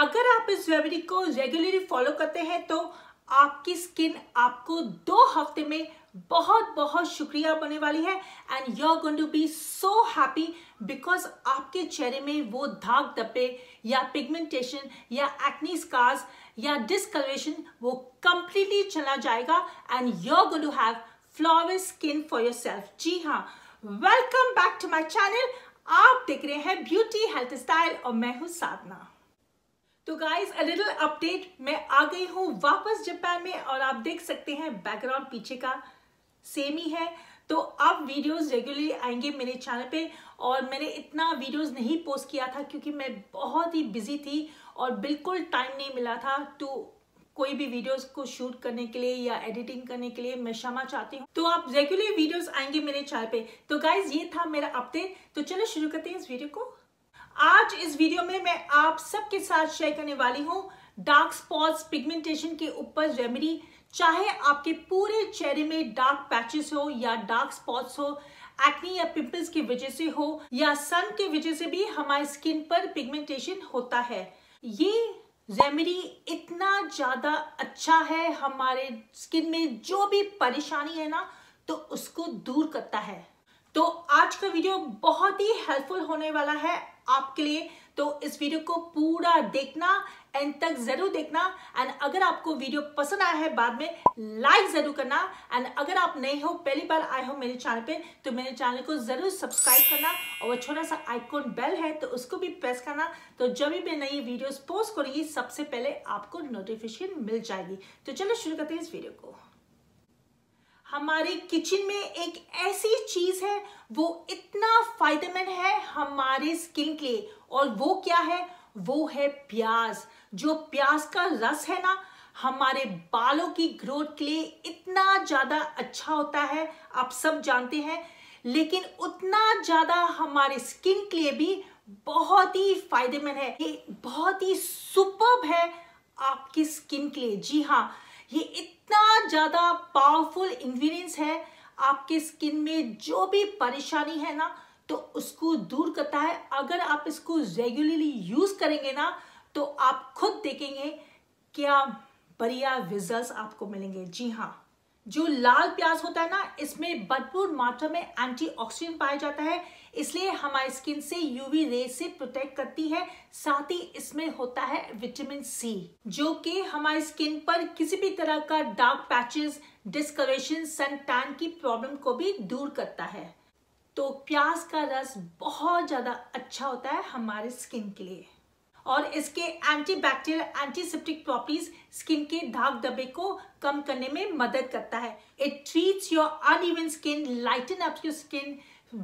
अगर आप इस रेमेडी को रेगुलरली फॉलो करते हैं तो आपकी स्किन आपको दो हफ्ते में बहुत बहुत शुक्रिया बने वाली है and you are going to be so happy because आपके चेहरे में वो धाग धब्बे या पिगमेंटेशन या एक्नी स्कार्स या डिसकलरेशन वो कंप्लीटली चला जाएगा and you are going to have flower skin for yourself जी हाँ welcome back to my channel आप देख रहे हैं ब्यूटी हेल्थ स्टाइल और मैं हूँ साधना तो गाइस अ लिटिल अपडेट मैं आ गई हूँ वापस जापान में और आप देख सकते हैं बैकग्राउंड पीछे का सेम ही है तो अब वीडियोस रेगुलरली आएंगे मेरे चैनल पे और मैंने इतना वीडियोस नहीं पोस्ट किया था क्योंकि मैं बहुत ही बिजी थी और बिल्कुल टाइम नहीं मिला था टू कोई भी वीडियोस को शूट करने के लिए या एडिटिंग करने के लिए मैं क्षमा चाहती हूँ तो आप रेगुलर वीडियोस आएंगे मेरे चैनल पे तो गाइज ये था मेरा अपडेट तो चलो शुरू करते हैं इस वीडियो को आज इस वीडियो में मैं आप सबके साथ शेयर करने वाली हूँ डार्क स्पॉट्स पिगमेंटेशन के ऊपर रेमेडी चाहे आपके पूरे चेहरे में डार्क पैचेस हो या डार्क स्पॉट्स हो एक्नी या पिंपल्स की वजह से हो या सन के वजह से भी हमारी स्किन पर पिगमेंटेशन होता है ये रेमेडी इतना ज़्यादा अच्छा है हमारे स्किन में जो भी परेशानी है ना तो उसको दूर करता है तो आज का वीडियो बहुत ही हेल्पफुल होने वाला है आपके लिए तो इस वीडियो को पूरा देखना एंड तक जरूर देखना एंड अगर आपको वीडियो पसंद आया है बाद में लाइक जरूर करना एंड अगर आप नए हो पहली बार आए हो मेरे चैनल पे तो मेरे चैनल को जरूर सब्सक्राइब करना और वो छोटा सा आइकॉन बेल है तो उसको भी प्रेस करना तो जब भी मैं नई वीडियोस पोस्ट करूंगी सबसे पहले आपको नोटिफिकेशन मिल जाएगी तो चलो शुरू करते हैं इस वीडियो को हमारे किचन में एक ऐसी चीज है वो इतना फायदेमंद है हमारे स्किन के लिए और वो क्या है वो है प्याज जो प्याज का रस है ना हमारे बालों की ग्रोथ के लिए इतना ज्यादा अच्छा होता है आप सब जानते हैं लेकिन उतना ज्यादा हमारे स्किन के लिए भी बहुत ही फायदेमंद है ये बहुत ही सुपर्ब है आपकी स्किन के लिए जी हाँ ये इतना ज़्यादा पावरफुल इंग्रेडिएंट्स है आपके स्किन में जो भी परेशानी है ना तो उसको दूर करता है अगर आप इसको रेगुलरली यूज़ करेंगे ना तो आप खुद देखेंगे क्या बढ़िया रिजल्ट्स आपको मिलेंगे जी हाँ जो लाल प्याज होता है ना इसमें भरपूर मात्रा में एंटीऑक्सीडेंट पाया जाता है इसलिए हमारी स्किन से यूवी रे से प्रोटेक्ट करती है साथ ही इसमें होता है विटामिन सी जो कि हमारी स्किन पर किसी भी तरह का dark patches discolouration sun tan की प्रॉब्लम को भी दूर करता है तो प्याज का रस बहुत ज़्यादा अच्छा होता है हमारे स्किन के लिए और इसके antibacterial antiseptic properties skin के दाग दबे को कम करने में मदद करता है it treats your uneven skin lighten up your skin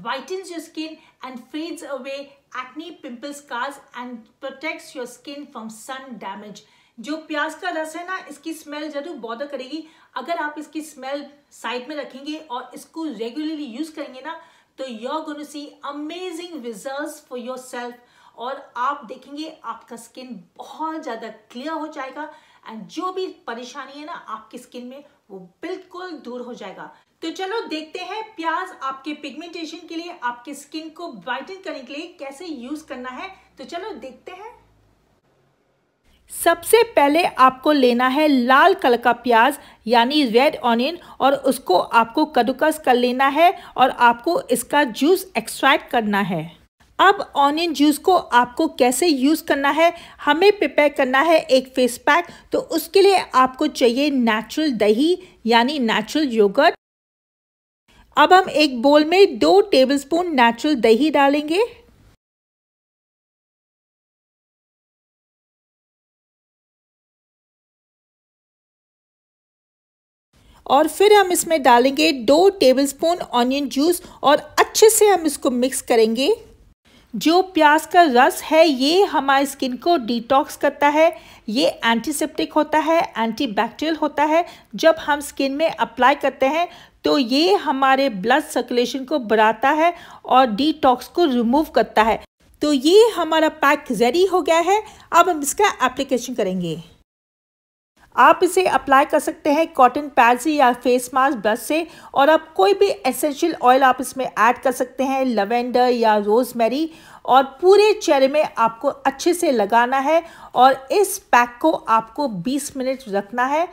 whitens your skin and fades away acne pimple scars and protects your skin from sun damage जो प्याज का रस है ना इसकी स्मेल जरूर बॉदर करेगी अगर आप इसकी स्मेल साइड में रखेंगे और इसको रेगुलरली यूज करेंगे ना तो your are see amazing result for yourself और आप देखेंगे आपका स्किन बहुत ज़्यादा क्लियर हो जाएगा एंड जो भी परेशानी है ना आपकी स्किन में वो बिल्कुल दूर हो जाएगा तो चलो देखते हैं प्याज आपके पिगमेंटेशन के लिए आपके स्किन को ब्राइटन करने के लिए कैसे यूज करना है तो चलो देखते हैं सबसे पहले आपको लेना है लाल कलर का प्याज यानी रेड ऑनियन और उसको आपको कदूकस कर लेना है और आपको इसका जूस एक्सट्रैक्ट करना है अब ऑनियन जूस को आपको कैसे यूज़ करना है हमें प्रिपेयर करना है एक फेस पैक तो उसके लिए आपको चाहिए नेचुरल दही यानी नेचुरल योगर्ट अब हम एक बोल में दो टेबलस्पून नेचुरल दही डालेंगे और फिर हम इसमें डालेंगे दो टेबलस्पून ऑनियन जूस और अच्छे से हम इसको मिक्स करेंगे जो प्याज का रस है ये हमारे स्किन को डिटॉक्स करता है ये एंटीसेप्टिक होता है एंटीबैक्टीरियल होता है जब हम स्किन में अप्लाई करते हैं तो ये हमारे ब्लड सर्कुलेशन को बढ़ाता है और डिटॉक्स को रिमूव करता है तो ये हमारा पैक रेडी हो गया है अब हम इसका एप्लीकेशन करेंगे आप इसे अप्लाई कर सकते हैं कॉटन पैड से या फेस मास्क ब्रश से और आप कोई भी एसेंशियल ऑयल आप इसमें ऐड कर सकते हैं लवेंडर या रोजमेरी और पूरे चेहरे में आपको अच्छे से लगाना है और इस पैक को आपको 20 मिनट रखना है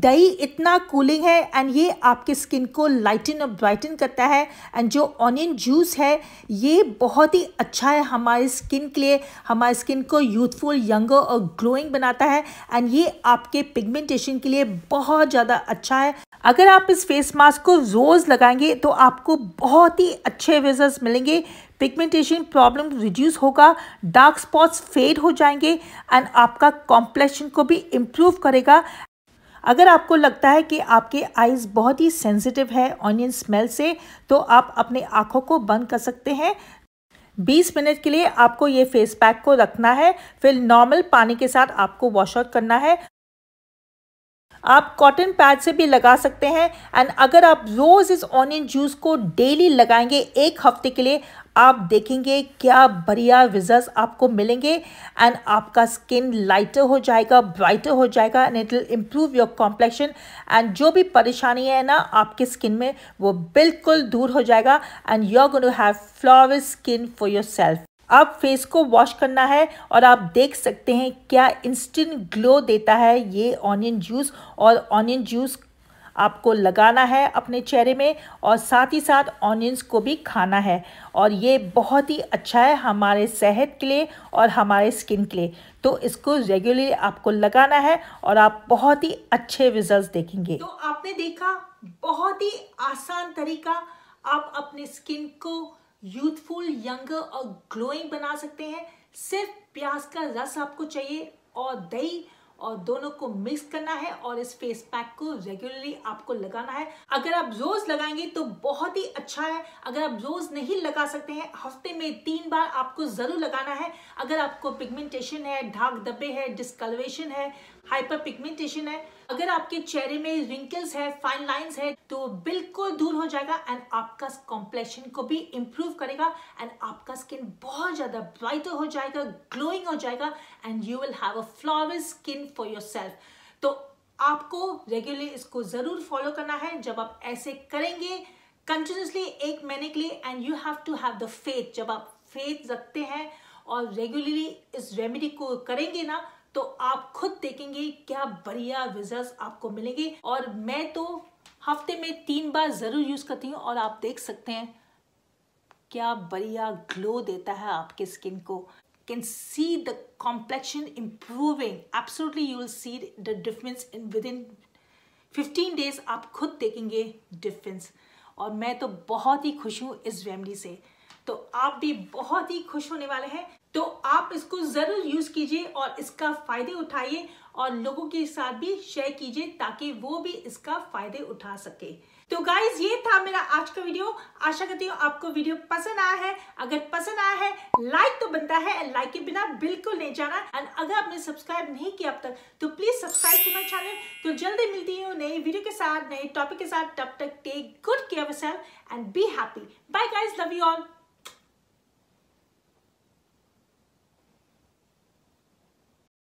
दही इतना कूलिंग है एंड ये आपके स्किन को लाइटन और ब्राइटन करता है एंड जो ऑनियन जूस है ये बहुत ही अच्छा है हमारे स्किन के लिए हमारे स्किन को यूथफुल यंगर और ग्लोइंग बनाता है एंड ये आपके पिगमेंटेशन के लिए बहुत ज़्यादा अच्छा है अगर आप इस फेस मास्क को रोज़ लगाएंगे तो आपको बहुत ही अच्छे रिजल्ट मिलेंगे पिगमेंटेशन प्रॉब्लम रिड्यूस होगा डार्क स्पॉट्स फेड हो जाएंगे एंड आपका कॉम्प्लेक्शन को भी इम्प्रूव करेगा अगर आपको लगता है कि आपके आइज़ बहुत ही सेंसिटिव है ऑनियन स्मेल से तो आप अपने आँखों को बंद कर सकते हैं 20 मिनट के लिए आपको ये फेस पैक को रखना है फिर नॉर्मल पानी के साथ आपको वॉश आउट करना है आप कॉटन पैड से भी लगा सकते हैं एंड अगर आप रोज़ इस ऑनियन जूस को डेली लगाएंगे एक हफ्ते के लिए आप देखेंगे क्या बढ़िया रिजल्ट आपको मिलेंगे एंड आपका स्किन लाइटर हो जाएगा ब्राइटर हो जाएगा and it will improve your complexion and जो भी परेशानी है ना आपके स्किन में वो बिल्कुल दूर हो जाएगा and you are going to have flower skin for yourself अब फेस को वॉश करना है और आप देख सकते हैं क्या इंस्टेंट ग्लो देता है ये ऑनियन जूस और ऑनियन जूस आपको लगाना है अपने चेहरे में और साथ ही साथ ऑनियंस को भी खाना है और ये बहुत ही अच्छा है हमारे सेहत के लिए और हमारे स्किन के लिए तो इसको रेगुलरली आपको लगाना है और आप बहुत ही अच्छे रिजल्ट्स देखेंगे तो आपने देखा बहुत ही आसान तरीका आप अपने स्किन को यूथफुल यंगर और ग्लोइंग बना सकते हैं सिर्फ प्याज का रस आपको चाहिए और दही और दोनों को मिक्स करना है और इस फेस पैक को रेगुलरली आपको लगाना है अगर आप रोज लगाएंगे तो बहुत ही अच्छा है अगर आप रोज नहीं लगा सकते हैं हफ्ते में तीन बार आपको जरूर लगाना है अगर आपको पिगमेंटेशन है ढाक धब्बे है डिस्कलवेशन है हाइपर पिगमेंटेशन है अगर आपके चेहरे में रिंकल्स है फाइन लाइंस है तो बिल्कुल दूर हो जाएगा एंड आपका कॉम्प्लेक्शन को भी इम्प्रूव करेगा एंड आपका स्किन बहुत ज़्यादा ब्राइटर हो जाएगा ग्लोइंग हो जाएगा and you will have a flowers skin for yourself तो आपको रेगुलरली इसको ज़रूर फॉलो करना है जब आप ऐसे करेंगे कंटिन्यूसली एक महीने के लिए and you have to have the faith जब आप फेथ रखते हैं और रेगुलरली इस रेमेडी को करेंगे ना तो आप खुद देखेंगे क्या बढ़िया रिजल्ट आपको मिलेंगे और मैं तो हफ्ते में तीन बार ज़रूर यूज़ करती हूँ और आप देख सकते हैं क्या बढ़िया ग्लो देता है आपके स्किन को see the complexion improving improving you will see the difference in within fifteen days आप खुद देखेंगे डिफरेंस और मैं तो बहुत ही खुश हूँ इस रेमडी से तो आप भी बहुत ही खुश होने वाले हैं तो आप इसको ज़रूर यूज़ कीजिए और इसका फ़ायदे उठाइए और लोगों के साथ भी शेयर कीजिए ताकि वो भी इसका फ़ायदे उठा सके तो गाइज ये था मेरा आज का वीडियो आशा करती हूँ आपको वीडियो पसंद आया है अगर पसंद आया है लाइक तो बनता है एंड लाइक के बिना बिल्कुल नहीं जाना एंड अगर आपने सब्सक्राइब नहीं किया अब तक तो please subscribe to my channel तो जल्दी मिलती हूँ नई वीडियो के साथ नए टॉपिक के साथ तब तक take good care self and be happy bye guys love you all